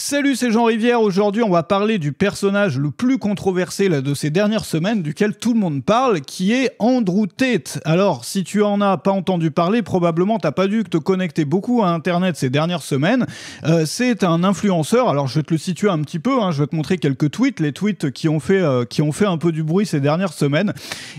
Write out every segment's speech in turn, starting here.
Salut, c'est Jean Rivière. Aujourd'hui, on va parler du personnage le plus controversé de ces dernières semaines, duquel tout le monde parle, qui est Andrew Tate. Alors, si tu en as pas entendu parler, probablement t'as pas dû te connecter beaucoup à Internet ces dernières semaines. Euh, c'est un influenceur. Alors, je vais te le situer un petit peu. Hein. je vais te montrer quelques tweets, les tweets qui ont fait, euh, qui ont fait un peu du bruit ces dernières semaines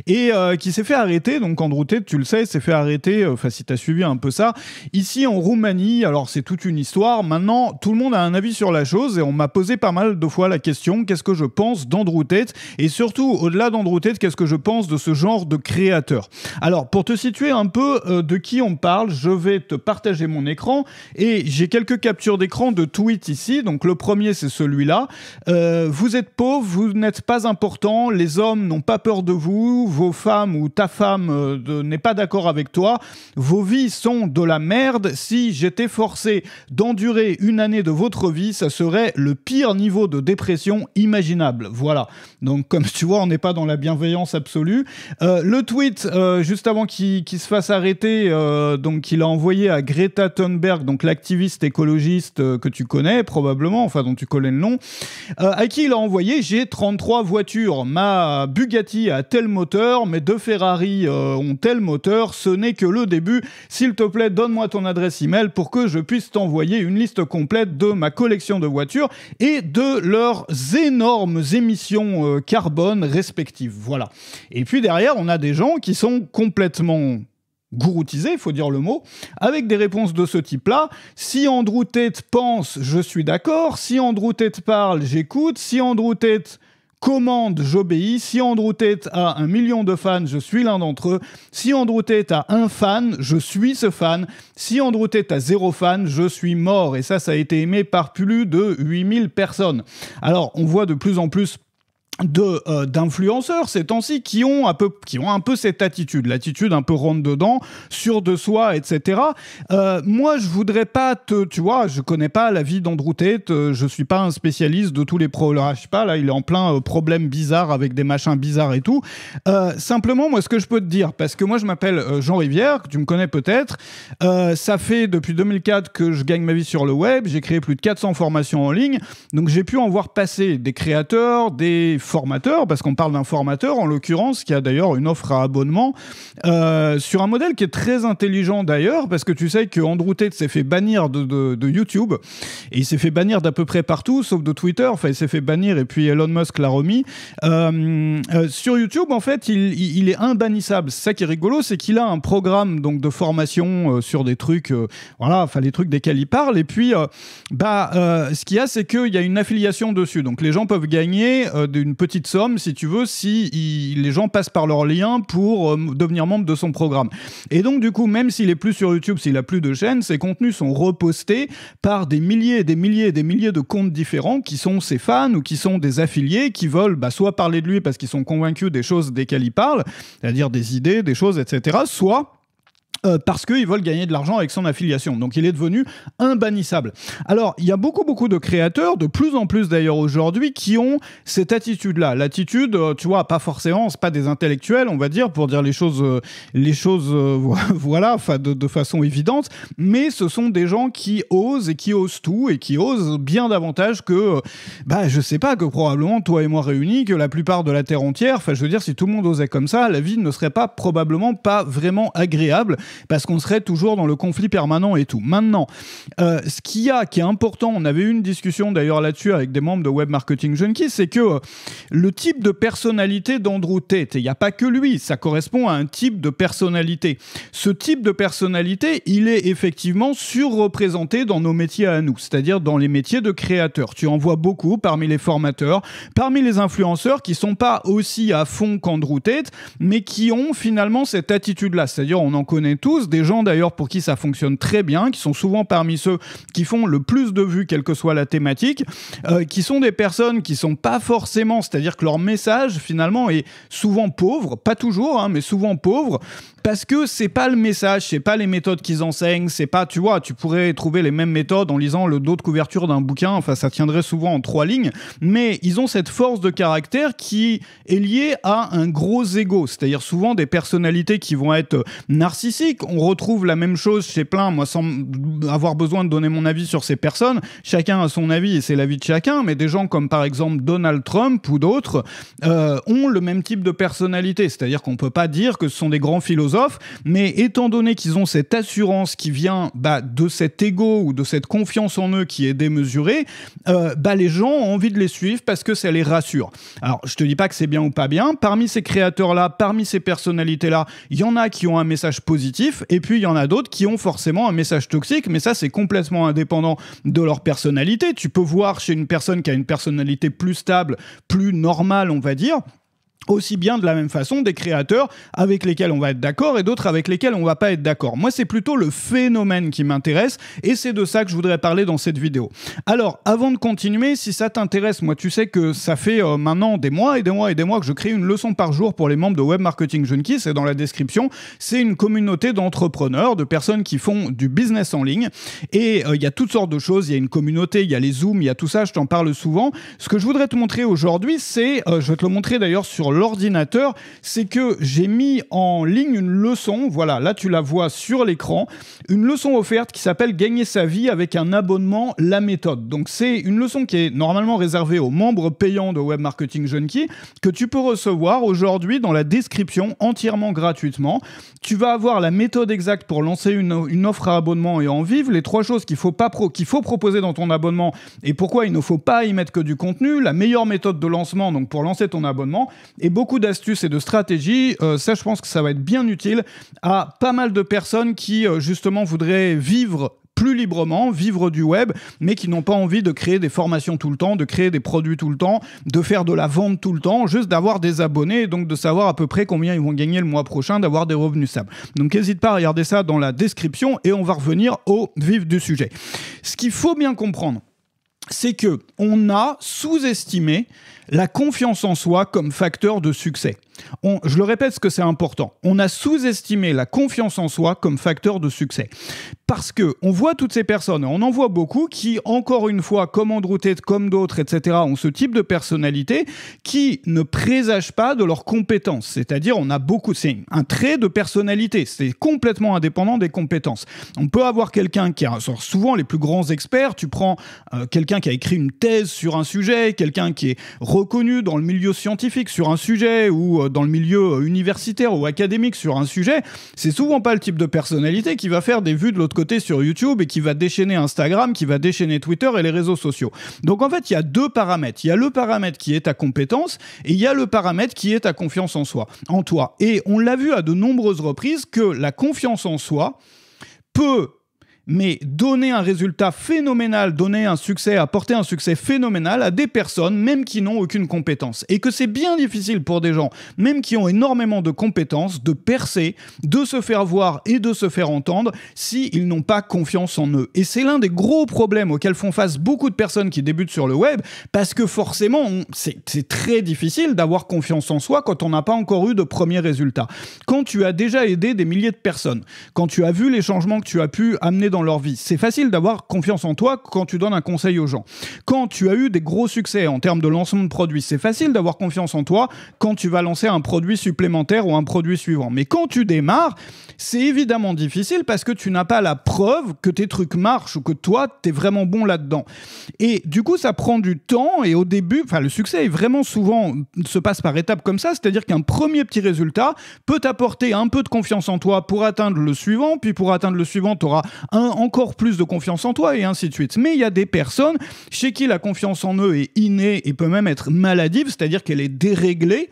et euh, qui s'est fait arrêter. Donc, Andrew Tate, tu le sais, s'est fait arrêter. Enfin, si t'as suivi un peu ça, ici en Roumanie. Alors, c'est toute une histoire. Maintenant, tout le monde a un avis sur la chose et on m'a posé pas mal de fois la question qu'est-ce que je pense d'Andrew Tate et surtout au-delà d'Andrew Tate, qu'est-ce que je pense de ce genre de créateur Alors pour te situer un peu euh, de qui on parle, je vais te partager mon écran et j'ai quelques captures d'écran de tweets ici. Donc le premier c'est celui-là. Euh, vous êtes pauvre, vous n'êtes pas important, les hommes n'ont pas peur de vous, vos femmes ou ta femme euh, n'est pas d'accord avec toi, vos vies sont de la merde. Si j'étais forcé d'endurer une année de votre vie, ça serait le pire niveau de dépression imaginable. Voilà. Donc, comme tu vois, on n'est pas dans la bienveillance absolue. Euh, le tweet, euh, juste avant qu'il se fasse arrêter, euh, donc qu'il a envoyé à Greta Thunberg, donc l'activiste écologiste que tu connais probablement, enfin dont tu connais le nom, à qui il a envoyé J'ai 33 voitures. Ma Bugatti a tel moteur, mes deux Ferrari ont tel moteur. Ce n'est que le début. S'il te plaît, donne-moi ton adresse email pour que je puisse t'envoyer une liste complète de ma collection de voitures et de leurs énormes émissions euh, carbone respectives. Voilà. Et puis derrière, on a des gens qui sont complètement gouroutisés, il faut dire le mot, avec des réponses de ce type-là. Si Andrew Tate pense, je suis d'accord. Si Andrew Tate parle, j'écoute. Si Andrew Tate commande, j'obéis. Si Andrew Tate a un million de fans, je suis l'un d'entre eux. Si Andrew Tate a un fan, je suis ce fan. Si Andrew Tate a zéro fan, je suis mort. Et ça, ça a été aimé par plus de 8000 personnes. Alors, on voit de plus en plus de euh, d'influenceurs ces temps-ci qui ont un peu qui ont un peu cette attitude l'attitude un peu ronde dedans sûr de soi etc euh, moi je voudrais pas te tu vois je connais pas la vie d'Andrew Tate je euh, je suis pas un spécialiste de tous les problèmes je sais pas là il est en plein problème bizarre avec des machins bizarres et tout simplement moi ce que je peux te dire parce que moi je m'appelle Jean Rivière tu me connais peut-être ça fait depuis 2004 que je gagne ma vie sur le web j'ai créé plus de 400 formations en ligne donc j'ai pu en voir passer des créateurs des formateur, parce qu'on parle d'un formateur en l'occurrence, qui a d'ailleurs une offre à abonnement, euh, sur un modèle qui est très intelligent d'ailleurs, parce que tu sais que Andrew Tate s'est fait bannir de, YouTube, et il s'est fait bannir d'à peu près partout, sauf de Twitter, enfin il s'est fait bannir et puis Elon Musk l'a remis. Euh, euh, sur YouTube, en fait, il, est imbannissable. ça qui est rigolo, c'est qu'il a un programme donc de formation sur des trucs, voilà, enfin les trucs desquels il parle, et puis bah, ce qu'il y a, c'est qu'il y a une affiliation dessus, donc les gens peuvent gagner d'une petite somme, si tu veux, si les gens passent par leur lien pour euh, devenir membre de son programme. Et donc, du coup, même s'il est plus sur YouTube, s'il a plus de chaînes, ses contenus sont repostés par des milliers et des milliers et des milliers de comptes différents qui sont ses fans ou qui sont des affiliés qui veulent bah, soit parler de lui parce qu'ils sont convaincus des choses desquelles il parle, c'est-à-dire des idées, des choses, etc., soit euh, parce qu'ils veulent gagner de l'argent avec son affiliation. Donc il est devenu imbannissable. Alors il y a beaucoup beaucoup de créateurs, de plus en plus d'ailleurs aujourd'hui, qui ont cette attitude-là. L'attitude, euh, tu vois, pas forcément, c'est pas des intellectuels, on va dire, pour dire les choses, euh, les choses, voilà, de, de, façon évidente, mais ce sont des gens qui osent et qui osent tout et qui osent bien davantage que, bah je sais pas, que probablement toi et moi réunis, que la plupart de la Terre entière, enfin je veux dire, si tout le monde osait comme ça, la vie ne serait pas probablement pas vraiment agréable parce qu'on serait toujours dans le conflit permanent et tout. Maintenant, euh, ce qu'il y a qui est important, on avait eu une discussion d'ailleurs là-dessus avec des membres de Web Marketing Junkie, c'est que euh, le type de personnalité d'Andrew Tate, et il n'y a pas que lui, ça correspond à un type de personnalité. Ce type de personnalité, il est effectivement surreprésenté dans nos métiers à nous, c'est-à-dire dans les métiers de créateurs. Tu en vois beaucoup parmi les formateurs, parmi les influenceurs qui sont pas aussi à fond qu'Andrew Tate, mais qui ont finalement cette attitude-là. C'est-à-dire, on en connaît tous, des gens d'ailleurs pour qui ça fonctionne très bien, qui sont souvent parmi ceux qui font le plus de vues, quelle que soit la thématique, euh, qui sont des personnes qui sont pas forcément, c'est-à-dire que leur message finalement est souvent pauvre, pas toujours, hein, mais souvent pauvre, parce que c'est pas le message, c'est pas les méthodes qu'ils enseignent, c'est pas, tu vois, tu pourrais trouver les mêmes méthodes en lisant le dos de couverture d'un bouquin, enfin ça tiendrait souvent en trois lignes, mais ils ont cette force de caractère qui est liée à un gros ego, c'est-à-dire souvent des personnalités qui vont être narcissiques, on retrouve la même chose chez plein, moi, sans avoir besoin de donner mon avis sur ces personnes. Chacun a son avis et c'est l'avis de chacun, mais des gens comme par exemple Donald Trump ou d'autres euh, ont le même type de personnalité. C'est-à-dire qu'on ne peut pas dire que ce sont des grands philosophes, mais étant donné qu'ils ont cette assurance qui vient bah, de cet ego ou de cette confiance en eux qui est démesurée, euh, bah, les gens ont envie de les suivre parce que ça les rassure. Alors, je te dis pas que c'est bien ou pas bien. Parmi ces créateurs-là, parmi ces personnalités-là, il y en a qui ont un message positif et puis il y en a d'autres qui ont forcément un message toxique, mais ça c'est complètement indépendant de leur personnalité. Tu peux voir chez une personne qui a une personnalité plus stable, plus normale, on va dire, aussi bien de la même façon des créateurs avec lesquels on va être d'accord et d'autres avec lesquels on va pas être d'accord. Moi, c'est plutôt le phénomène qui m'intéresse et c'est de ça que je voudrais parler dans cette vidéo. Alors, avant de continuer, si ça t'intéresse, moi, tu sais que ça fait euh, maintenant des mois et des mois et des mois que je crée une leçon par jour pour les membres de Web Marketing Junkie, c'est dans la description. C'est une communauté d'entrepreneurs, de personnes qui font du business en ligne et euh, il y a toutes sortes de choses, il y a une communauté, il y a les Zooms, il y a tout ça, je t'en parle souvent. Ce que je voudrais te montrer aujourd'hui, c'est, euh, je vais te le montrer d'ailleurs sur l'ordinateur, c'est que j'ai mis en ligne une leçon, voilà, là tu la vois sur l'écran, une leçon offerte qui s'appelle Gagner sa vie avec un abonnement La méthode. Donc c'est une leçon qui est normalement réservée aux membres payants de Web Marketing Junkie que tu peux recevoir aujourd'hui dans la description entièrement gratuitement. Tu vas avoir la méthode exacte pour lancer une, offre à abonnement et en vivre, les trois choses qu'il faut, pas qu'il faut proposer dans ton abonnement et pourquoi il ne faut pas y mettre que du contenu, la meilleure méthode de lancement donc pour lancer ton abonnement et beaucoup d'astuces et de stratégies. Euh, ça, je pense que ça va être bien utile à pas mal de personnes qui, euh, justement, voudraient vivre plus librement, vivre du web, mais qui n'ont pas envie de créer des formations tout le temps, de créer des produits tout le temps, de faire de la vente tout le temps, juste d'avoir des abonnés, et donc de savoir à peu près combien ils vont gagner le mois prochain, d'avoir des revenus stables. Donc n'hésite pas à regarder ça dans la description et on va revenir au vif du sujet. Ce qu'il faut bien comprendre, c'est que on a sous-estimé la confiance en soi comme facteur de succès je le répète, ce que c'est important. On a sous-estimé la confiance en soi comme facteur de succès. Parce que on voit toutes ces personnes, on en voit beaucoup qui, encore une fois, comme Andrew Tate, comme d'autres, etc., ont ce type de personnalité qui ne présage pas de leurs compétences. C'est-à-dire, on a beaucoup, c'est un trait de personnalité. C'est complètement indépendant des compétences. On peut avoir quelqu'un qui a, souvent les plus grands experts. Tu prends euh, quelqu'un qui a écrit une thèse sur un sujet, quelqu'un qui est reconnu dans le milieu scientifique sur un sujet ou euh, dans le milieu universitaire ou académique sur un sujet, c'est souvent pas le type de personnalité qui va faire des vues de l'autre côté sur YouTube et qui va déchaîner Instagram, qui va déchaîner Twitter et les réseaux sociaux. Donc en fait, il y a deux paramètres. Il y a le paramètre qui est ta compétence et il y a le paramètre qui est ta confiance en soi, en toi. Et on l'a vu à de nombreuses reprises que la confiance en soi peut mais donner un résultat phénoménal, donner un succès, apporter un succès phénoménal à des personnes même qui n'ont aucune compétence. Et que c'est bien difficile pour des gens, même qui ont énormément de compétences, de percer, de se faire voir et de se faire entendre s'ils n'ont pas confiance en eux. Et c'est l'un des gros problèmes auxquels font face beaucoup de personnes qui débutent sur le web, parce que forcément, c'est très difficile d'avoir confiance en soi quand on n'a pas encore eu de premiers résultats. Quand tu as déjà aidé des milliers de personnes, quand tu as vu les changements que tu as pu amener dans leur vie. C'est facile d'avoir confiance en toi quand tu donnes un conseil aux gens. Quand tu as eu des gros succès en termes de lancement de produits, c'est facile d'avoir confiance en toi quand tu vas lancer un produit supplémentaire ou un produit suivant. Mais quand tu démarres, c'est évidemment difficile parce que tu n'as pas la preuve que tes trucs marchent ou que toi, tu es vraiment bon là-dedans. Et du coup, ça prend du temps et au début, enfin, le succès est vraiment souvent se passe par étapes comme ça, c'est-à-dire qu'un premier petit résultat peut t'apporter un peu de confiance en toi pour atteindre le suivant, puis pour atteindre le suivant, tu auras un encore plus de confiance en toi et ainsi de suite. Mais il y a des personnes chez qui la confiance en eux est innée et peut même être maladive, c'est-à-dire qu'elle est déréglée.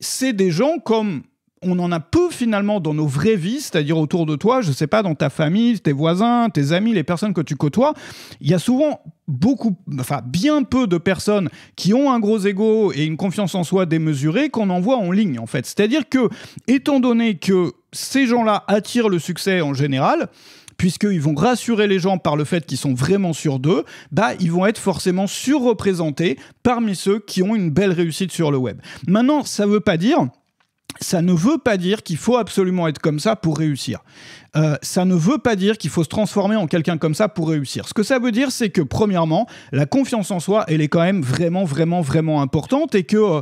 C'est des gens comme on en a peu finalement dans nos vraies vies, c'est-à-dire autour de toi, je ne sais pas, dans ta famille, tes voisins, tes amis, les personnes que tu côtoies. Il y a souvent beaucoup, enfin bien peu de personnes qui ont un gros ego et une confiance en soi démesurée qu'on envoie en ligne en fait. C'est-à-dire que, étant donné que ces gens-là attirent le succès en général, puisqu'ils vont rassurer les gens par le fait qu'ils sont vraiment sûrs d'eux, bah, ils vont être forcément surreprésentés parmi ceux qui ont une belle réussite sur le web. Maintenant, ça ne veut pas dire ça ne veut pas dire qu'il faut absolument être comme ça pour réussir. Euh, ça ne veut pas dire qu'il faut se transformer en quelqu'un comme ça pour réussir. Ce que ça veut dire, c'est que premièrement, la confiance en soi, elle est quand même vraiment, vraiment, vraiment importante et que, euh,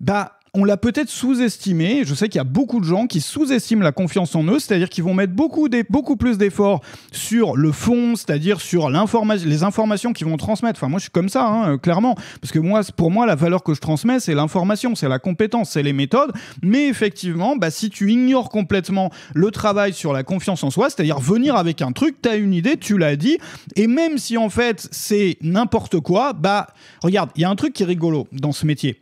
bah, on l'a peut-être sous-estimé. Je sais qu'il y a beaucoup de gens qui sous-estiment la confiance en eux, c'est-à-dire qu'ils vont mettre beaucoup, beaucoup plus d'efforts sur le fond, c'est-à-dire sur les informations qu'ils vont transmettre. Enfin, moi, je suis comme ça, hein, euh, clairement, parce que moi, pour moi, la valeur que je transmets, c'est l'information, c'est la compétence, c'est les méthodes. Mais effectivement, bah, si tu ignores complètement le travail sur la confiance en soi, c'est-à-dire venir avec un truc, tu as une idée, tu l'as dit, et même si en fait c'est n'importe quoi, bah regarde, il y a un truc qui est rigolo dans ce métier.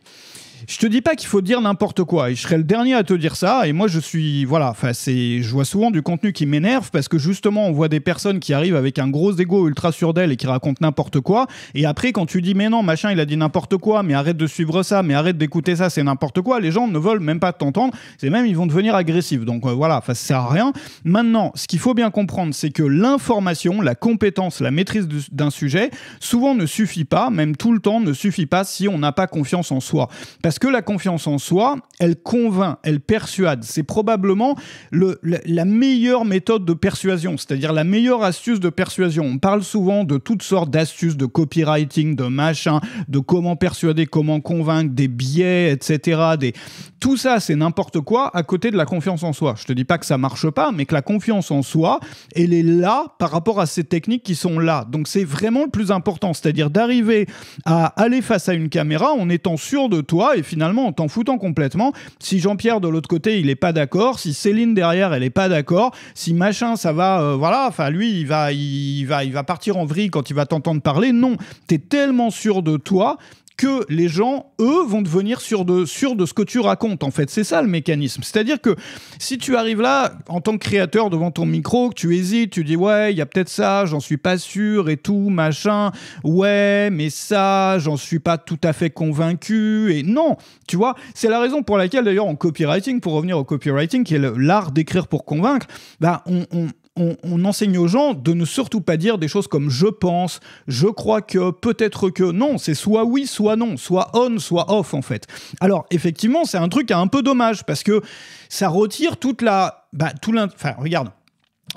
Je te dis pas qu'il faut dire n'importe quoi, et je serais le dernier à te dire ça, et moi je suis, voilà, enfin c'est, je vois souvent du contenu qui m'énerve, parce que justement on voit des personnes qui arrivent avec un gros ego ultra sur et qui racontent n'importe quoi, et après quand tu dis mais non, machin, il a dit n'importe quoi, mais arrête de suivre ça, mais arrête d'écouter ça, c'est n'importe quoi, les gens ne veulent même pas t'entendre, c'est même ils vont devenir agressifs, donc euh, voilà, ça sert à rien. Maintenant, ce qu'il faut bien comprendre, c'est que l'information, la compétence, la maîtrise d'un sujet, souvent ne suffit pas, même tout le temps ne suffit pas si on n'a pas confiance en soi. Est-ce que la confiance en soi, elle convainc, elle persuade. C'est probablement le, la, meilleure méthode de persuasion, c'est-à-dire la meilleure astuce de persuasion. On parle souvent de toutes sortes d'astuces, de copywriting, de machin, de comment persuader, comment convaincre, des biais, etc. Des... Tout ça, c'est n'importe quoi à côté de la confiance en soi. Je te dis pas que ça marche pas, mais que la confiance en soi, elle est là par rapport à ces techniques qui sont là. Donc c'est vraiment le plus important, c'est-à-dire d'arriver à aller face à une caméra en étant sûr de toi et finalement en t'en foutant complètement. Si Jean-Pierre de l'autre côté il n'est pas d'accord, si Céline derrière elle n'est pas d'accord, si machin ça va, euh, voilà, enfin lui il va, il va, il va partir en vrille quand il va t'entendre parler. Non, t'es tellement sûr de toi que les gens, eux, vont devenir sûrs de, sur de ce que tu racontes, en fait. C'est ça le mécanisme. C'est-à-dire que si tu arrives là, en tant que créateur, devant ton micro, que tu hésites, tu dis, ouais, il y a peut-être ça, j'en suis pas sûr et tout, machin, ouais, mais ça, j'en suis pas tout à fait convaincu, et non, tu vois, c'est la raison pour laquelle, d'ailleurs, en copywriting, pour revenir au copywriting, qui est l'art d'écrire pour convaincre, bah, on on, enseigne aux gens de ne surtout pas dire des choses comme je pense, je crois que, peut-être que. Non, c'est soit oui, soit non, soit on, soit off en fait. Alors effectivement, c'est un truc un peu dommage parce que ça retire toute la. Bah, tout Enfin, regarde,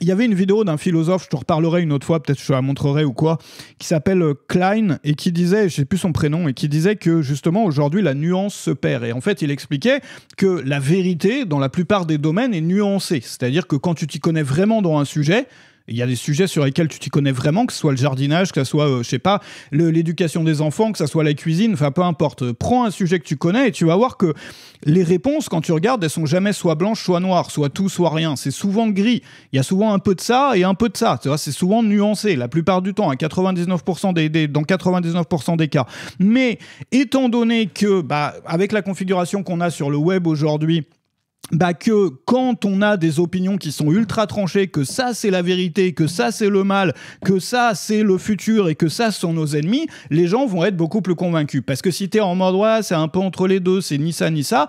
il y avait une vidéo d'un philosophe, je te reparlerai une autre fois, peut-être je te la montrerai ou quoi, qui s'appelle euh, Klein et qui disait, je sais plus son prénom, et qui disait que justement aujourd'hui la nuance se perd. Et en fait, il expliquait que la vérité dans la plupart des domaines est nuancée. C'est-à-dire que quand tu t'y connais vraiment dans un sujet, il y a des sujets sur lesquels tu t'y connais vraiment, que ce soit le jardinage, que ce soit, euh, je sais pas, l'éducation des enfants, que ce soit la cuisine, enfin peu importe. Euh, prends un sujet que tu connais et tu vas voir que les réponses, quand tu regardes, elles sont jamais soit blanches, soit noires, soit tout, soit rien. C'est souvent gris. Il y a souvent un peu de ça et un peu de ça. c'est souvent nuancé la plupart du temps, à 99% dans 99% des cas. Mais étant donné que, bah, avec la configuration qu'on a sur le web aujourd'hui, bah que quand on a des opinions qui sont ultra tranchées, que ça c'est la vérité, que ça c'est le mal, que ça c'est le futur et que ça sont nos ennemis, les gens vont être beaucoup plus convaincus. Parce que si t'es en mode ouais, c'est un peu entre les deux, c'est ni ça ni ça,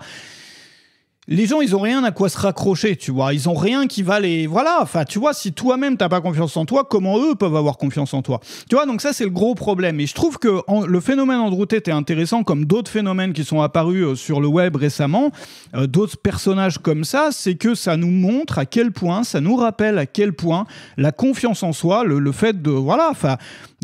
les gens, ils ont rien à quoi se raccrocher, tu vois. Ils ont rien qui va les. Voilà, enfin, tu vois, si toi-même t'as pas confiance en toi, comment eux peuvent avoir confiance en toi Tu vois, donc ça, c'est le gros problème. Et je trouve que le phénomène Andrew est intéressant, comme d'autres phénomènes qui sont apparus euh, sur le web récemment, euh, d'autres personnages comme ça, c'est que ça nous montre à quel point, ça nous rappelle à quel point la confiance en soi, le, fait de. Voilà, enfin,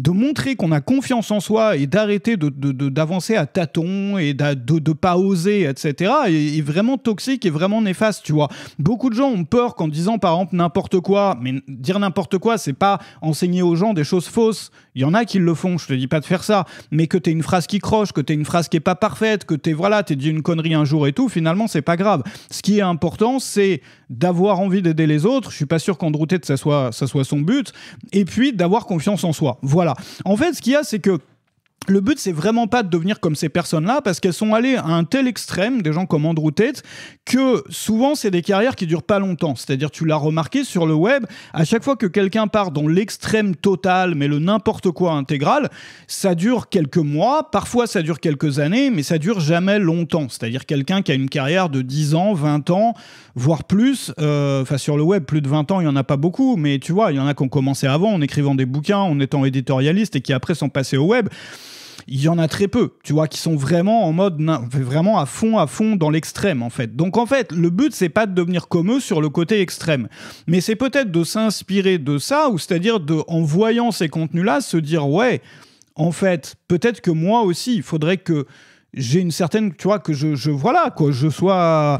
de montrer qu'on a confiance en soi et d'arrêter d'avancer de, de, à tâtons et de ne pas oser, etc., est vraiment toxique qui est vraiment néfaste, tu vois. Beaucoup de gens ont peur qu'en disant par exemple n'importe quoi, mais dire n'importe quoi, c'est pas enseigner aux gens des choses fausses. Il y en a qui le font, je te dis pas de faire ça, mais que t'es une phrase qui croche, que t'es une phrase qui est pas parfaite, que t'es voilà, t'es dit une connerie un jour et tout, finalement c'est pas grave. Ce qui est important, c'est d'avoir envie d'aider les autres. Je suis pas sûr router de ça soit ça soit son but, et puis d'avoir confiance en soi. Voilà. En fait, ce qu'il y a, c'est que le but, c'est vraiment pas de devenir comme ces personnes-là, parce qu'elles sont allées à un tel extrême, des gens comme Andrew Tate, que souvent, c'est des carrières qui durent pas longtemps. C'est-à-dire, tu l'as remarqué sur le web, à chaque fois que quelqu'un part dans l'extrême total, mais le n'importe quoi intégral, ça dure quelques mois, parfois ça dure quelques années, mais ça dure jamais longtemps. C'est-à-dire, quelqu'un qui a une carrière de 10 ans, 20 ans, voire plus, euh, enfin, sur le web, plus de 20 ans, il y en a pas beaucoup, mais tu vois, il y en a qui ont commencé avant, en écrivant des bouquins, en étant éditorialiste, et qui après sont passés au web il y en a très peu, tu vois, qui sont vraiment en mode, vraiment à fond, à fond dans l'extrême, en fait. Donc, en fait, le but, c'est pas de devenir comme eux sur le côté extrême, mais c'est peut-être de s'inspirer de ça, ou c'est-à-dire de, en voyant ces contenus-là, se dire, ouais, en fait, peut-être que moi aussi, il faudrait que j'ai une certaine, tu vois, que je, je voilà, quoi, je sois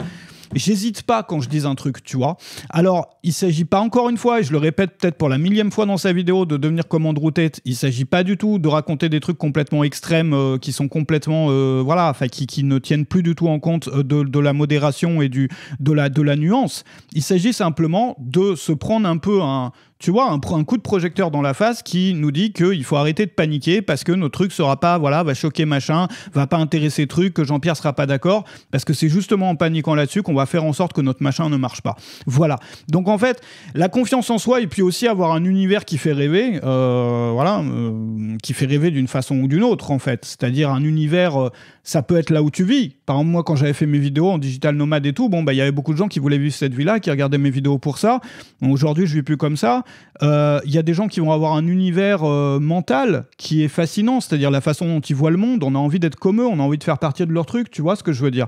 J'hésite pas quand je dis un truc, tu vois. Alors, il s'agit pas encore une fois, et je le répète peut-être pour la millième fois dans sa vidéo, de devenir comme Andrew tête. Il s'agit pas du tout de raconter des trucs complètement extrêmes, euh, qui sont complètement, euh, voilà, enfin, qui, qui, ne tiennent plus du tout en compte euh, de, la modération et du, de, la, de la nuance. Il s'agit simplement de se prendre un peu un tu vois, un, coup de projecteur dans la face qui nous dit qu'il faut arrêter de paniquer parce que notre truc sera pas, voilà, va choquer machin, va pas intéresser truc, que Jean-Pierre sera pas d'accord, parce que c'est justement en paniquant là-dessus qu'on va faire en sorte que notre machin ne marche pas. Voilà. Donc en fait, la confiance en soi et puis aussi avoir un univers qui fait rêver, euh, voilà, euh, qui fait rêver d'une façon ou d'une autre en fait. C'est-à-dire un univers, euh, ça peut être là où tu vis, par exemple, moi, quand j'avais fait mes vidéos en digital nomade et tout, bon, bah, il y avait beaucoup de gens qui voulaient vivre cette vie-là, qui regardaient mes vidéos pour ça. Aujourd'hui, je vis plus comme ça. Euh, il y a des gens qui vont avoir un univers euh, mental qui est fascinant, c'est-à-dire la façon dont ils voient le monde. On a envie d'être comme eux, on a envie de faire partie de leur truc, tu vois ce que je veux dire.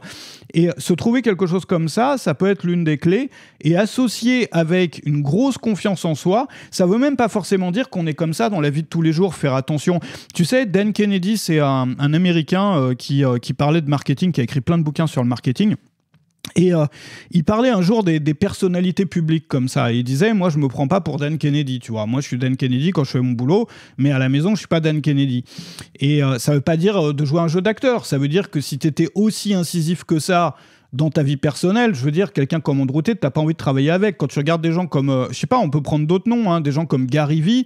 Et se trouver quelque chose comme ça, ça peut être l'une des clés. Et associé avec une grosse confiance en soi, ça ne veut même pas forcément dire qu'on est comme ça dans la vie de tous les jours, faire attention. Tu sais, Dan Kennedy, c'est un, Américain euh, qui, qui parlait de marketing, qui a écrit plein de bouquins sur le marketing. Et euh, il parlait un jour des, personnalités publiques comme ça. il disait, moi, je me prends pas pour Dan Kennedy, tu vois. Moi, je suis Dan Kennedy quand je fais mon boulot, mais à la maison, je suis pas Dan Kennedy. Et ça euh, ça veut pas dire euh, de jouer un jeu d'acteur. Ça veut dire que si tu étais aussi incisif que ça dans ta vie personnelle, je veux dire, quelqu'un comme Andrew tu t'as pas envie de travailler avec. Quand tu regardes des gens comme, je sais pas, on peut prendre d'autres noms, hein, des gens comme Gary Vee,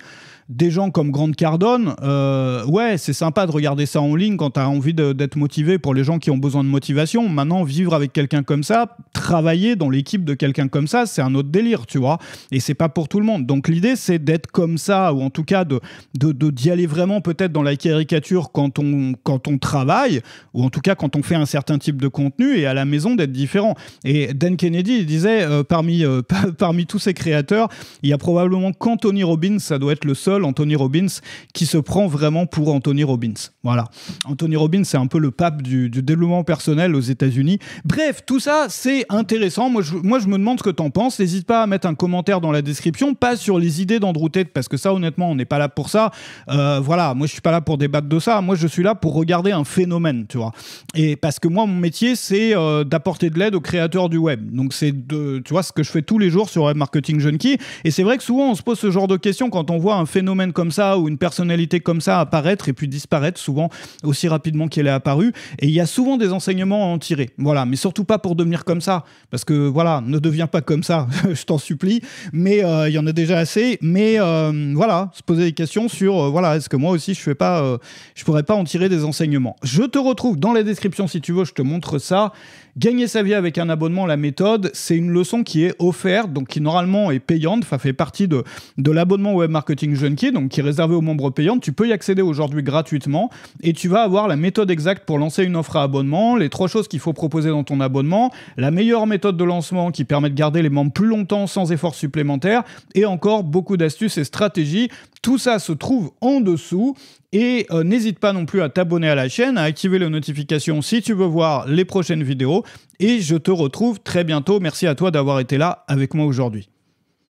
des gens comme Grande Cardone, euh, ouais, c'est sympa de regarder ça en ligne quand tu as envie d'être motivé pour les gens qui ont besoin de motivation. Maintenant, vivre avec quelqu'un comme ça, travailler dans l'équipe de quelqu'un comme ça, c'est un autre délire, tu vois. Et c'est pas pour tout le monde. Donc l'idée, c'est d'être comme ça, ou en tout cas de d'y de, aller vraiment peut-être dans la caricature quand on, quand on travaille, ou en tout cas quand on fait un certain type de contenu, et à la maison d'être différent. Et Dan Kennedy, il disait, euh, parmi, euh, parmi tous ces créateurs, il y a probablement qu'Anthony Robbins, ça doit être le seul Anthony Robbins qui se prend vraiment pour Anthony Robbins. Voilà. Anthony Robbins, c'est un peu le pape du, développement personnel aux États-Unis. Bref, tout ça, c'est intéressant. Moi je, moi, je me demande ce que t'en penses. N'hésite pas à mettre un commentaire dans la description, pas sur les idées d'Andrew Tate, parce que ça, honnêtement, on n'est pas là pour ça. Euh, voilà, moi, je suis pas là pour débattre de ça. Moi, je suis là pour regarder un phénomène, tu vois. Et parce que moi, mon métier, c'est euh, d'apporter de l'aide aux créateurs du web. Donc, c'est tu vois, ce que je fais tous les jours sur Web Marketing Junkie. Et c'est vrai que souvent, on se pose ce genre de questions quand on voit un phénomène comme ça ou une personnalité comme ça apparaître et puis disparaître souvent aussi rapidement qu'elle est apparue. Et il y a souvent des enseignements à en tirer. Voilà, mais surtout pas pour devenir comme ça, parce que voilà, ne deviens pas comme ça, je t'en supplie. Mais euh, il y en a déjà assez. Mais euh, voilà, se poser des questions sur euh, voilà, est-ce que moi aussi je fais pas, je pourrais pas en tirer des enseignements. Je te retrouve dans la description si tu veux, je te montre ça. Gagner sa vie avec un abonnement, la méthode, c'est une leçon qui est offerte, donc qui normalement est payante, enfin fait partie de, de l'abonnement Web Marketing Jeune donc qui est réservé aux membres payants, tu peux y accéder aujourd'hui gratuitement et tu vas avoir la méthode exacte pour lancer une offre à abonnement, les trois choses qu'il faut proposer dans ton abonnement, la meilleure méthode de lancement qui permet de garder les membres plus longtemps sans effort supplémentaire et encore beaucoup d'astuces et stratégies. Tout ça se trouve en dessous. Et euh, n'hésite pas non plus à t'abonner à la chaîne, à activer les notifications si tu veux voir les prochaines vidéos. Et je te retrouve très bientôt. Merci à toi d'avoir été là avec moi aujourd'hui.